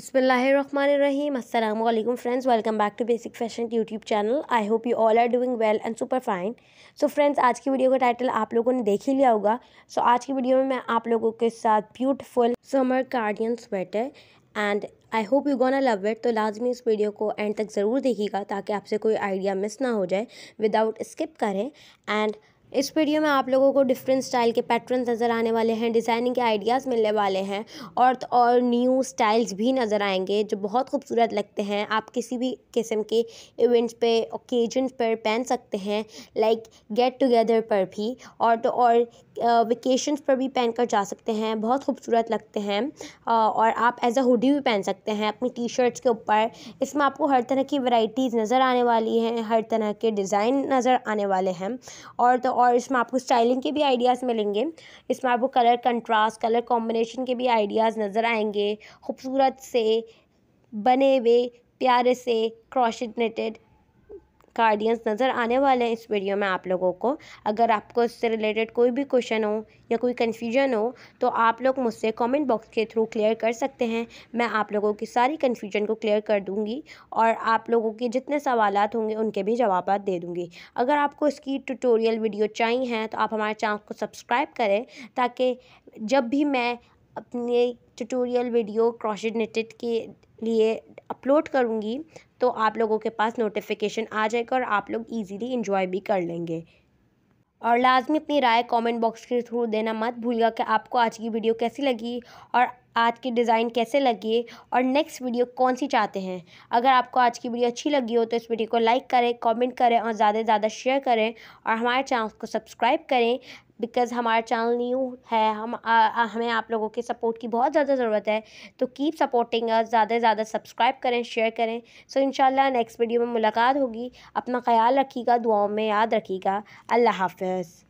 बसमिलकुम friends welcome back to basic fashion YouTube channel I hope you all are doing well and super fine so friends आज की video का title आप लोगों ने देख ही लिया होगा सो so, आज की वीडियो में मैं आप लोगों के साथ beautiful summer cardigan sweater and I hope you gonna love it तो लाजमी इस वीडियो को एंड तक ज़रूर देखिएगा ताकि आपसे कोई आइडिया मिस ना हो जाए विदाउट स्किप करें एंड इस वीडियो में आप लोगों को डिफरेंट स्टाइल के पैटर्न नज़र आने वाले हैं डिज़ाइनिंग के आइडियाज़ मिलने वाले हैं और तो और न्यू स्टाइल्स भी नज़र आएंगे जो बहुत खूबसूरत लगते हैं आप किसी भी किस्म के इवेंट्स पे ओकेजन पर पहन सकते हैं लाइक गेट टुगेदर पर भी और तो और वेकेशन पर भी पहन कर जा सकते हैं बहुत खूबसूरत लगते हैं और आप एज अ हुडी भी पहन सकते हैं अपनी टी शर्ट्स के ऊपर इसमें आपको हर तरह की वराइटीज़ नज़र आने वाली हैं हर तरह के डिज़ाइन नज़र आने वाले हैं और तो और इसमें आपको स्टाइलिंग के भी आइडियाज़ मिलेंगे इसमें आपको कलर कंट्रास्ट कलर कॉम्बिनेशन के भी आइडियाज़ नज़र आएंगे खूबसूरत से बने हुए प्यारे से क्रॉशनेटेड नेटेड गार्डियंस नज़र आने वाले हैं इस वीडियो में आप लोगों को अगर आपको इससे रिलेटेड कोई भी क्वेश्चन हो या कोई कन्फ्यूजन हो तो आप लोग मुझसे कमेंट बॉक्स के थ्रू क्लियर कर सकते हैं मैं आप लोगों की सारी कन्फ्यूजन को क्लियर कर दूँगी और आप लोगों के जितने सवाल होंगे उनके भी जवाब दे दूँगी अगर आपको इसकी ट्यूटोरियल वीडियो चाहिए हैं तो आप हमारे चैनल को सब्सक्राइब करें ताकि जब भी मैं अपने ट्यूटोरियल वीडियो क्रॉशेड नेटेड के लिए अपलोड करूँगी तो आप लोगों के पास नोटिफिकेशन आ जाएगा और आप लोग इजीली इंजॉय भी कर लेंगे और लाजमी अपनी राय कमेंट बॉक्स के थ्रू देना मत भूलिएगा कि आपको आज की वीडियो कैसी लगी और आज की डिज़ाइन कैसे लगी और नेक्स्ट वीडियो कौन सी चाहते हैं अगर आपको आज की वीडियो अच्छी लगी हो तो इस वीडियो को लाइक करें कमेंट करें और ज़्यादा से ज़्यादा शेयर करें और हमारे चैनल को सब्सक्राइब करें बिकॉज़ हमारा चैनल न्यू है हम आ, हमें आप लोगों के सपोर्ट की बहुत ज़्यादा ज़रूरत है तो कीप सपोर्टिंग अस ज़्यादा से ज़्यादा सब्सक्राइब करें शेयर करें सो इन नेक्स्ट वीडियो में मुलाकात होगी अपना ख्याल रखिएगा दुआओं में याद रखिएगा अल्लाह हाफ